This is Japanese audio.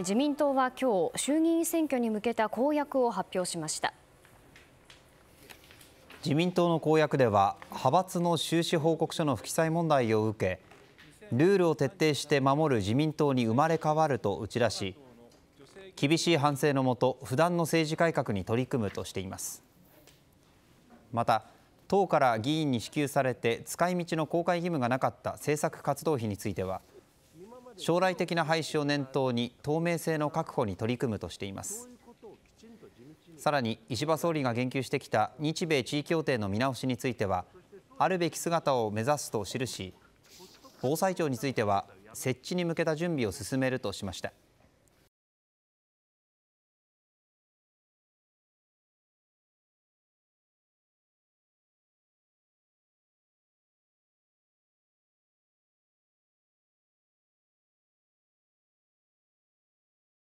自民党は今日衆議院選挙に向けた公約を発表しました自民党の公約では派閥の収支報告書の不記載問題を受けルールを徹底して守る自民党に生まれ変わると打ち出し厳しい反省のもと普段の政治改革に取り組むとしていますまた党から議員に支給されて使い道の公開義務がなかった政策活動費については将来的な廃止を念頭に透明性の確保に取り組むとしていますさらに石破総理が言及してきた日米地位協定の見直しについてはあるべき姿を目指すと記し防災庁については設置に向けた準備を進めるとしました。